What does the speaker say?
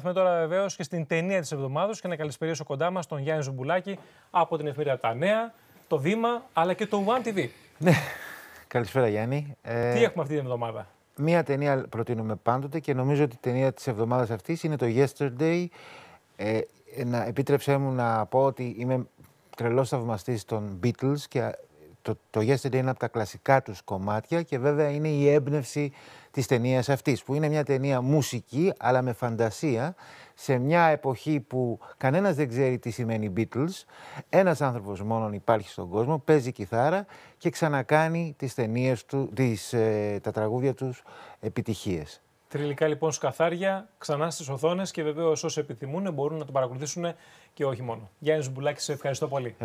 Θα τώρα βεβαίως και στην ταινία της εβδομάδα και να καλησπέρισω κοντά μας τον Γιάννη Ζουμπουλάκη από την εφημερίδα Τα Νέα, το Βήμα αλλά και το One TV. Ναι. Καλησπέρα Γιάννη. Ε, Τι έχουμε αυτή την εβδομάδα. Μία ταινία προτείνουμε πάντοτε και νομίζω ότι η ταινία της εβδομάδας αυτής είναι το Yesterday. Ε, ε επίτρεψέ μου να πω ότι είμαι τρελός θαυμαστής των Beatles και το, το Yesterday είναι από τα κλασικά τους κομμάτια και βέβαια είναι η έμπνευση της ταινίας αυτής που είναι μια ταινία μουσική αλλά με φαντασία σε μια εποχή που κανένας δεν ξέρει τι σημαίνει Beatles ένας άνθρωπος μόνον υπάρχει στον κόσμο, παίζει κιθάρα και ξανακάνει τις ταινίες του, τις, ε, τα τραγούδια τους επιτυχίες. Τριλικά λοιπόν σκαθάρια, ξανά στις οθόνες και βεβαίως, όσοι επιθυμούν μπορούν να το παρακολουθήσουν και όχι μόνο. Γιάννη Ζουμπουλάκη, σε ευχαριστώ πολύ.